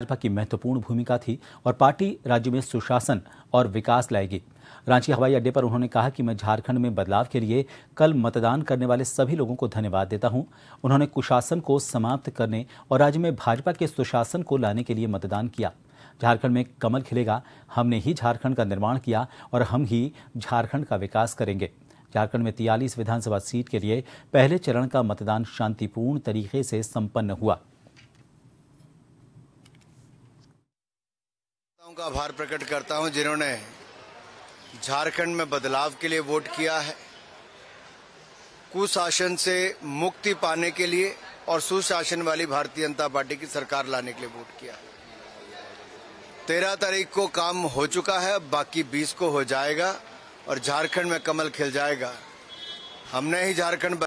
भाजपा की महत्वपूर्ण भूमिका थी और पार्टी राज्य में सुशासन और विकास लाएगी रांची हवाई अड्डे पर उन्होंने कहा कि मैं झारखंड में बदलाव के लिए कल मतदान करने वाले सभी लोगों को धन्यवाद देता हूं उन्होंने कुशासन को समाप्त करने और राज्य में भाजपा के सुशासन को लाने के लिए मतदान किया झारखंड में कमल खिलेगा हमने ही झारखंड का निर्माण किया और हम ही झारखंड का विकास करेंगे झारखंड में तियालीस विधानसभा सीट के लिए पहले चरण का मतदान शांतिपूर्ण तरीके से संपन्न हुआ का आभार प्रकट करता हूं जिन्होंने झारखंड में बदलाव के लिए वोट किया है कुशासन से मुक्ति पाने के लिए और सुशासन वाली भारतीय जनता पार्टी की सरकार लाने के लिए वोट किया तेरह तारीख को काम हो चुका है बाकी बीस को हो जाएगा और झारखंड में कमल खिल जाएगा हमने ही झारखंड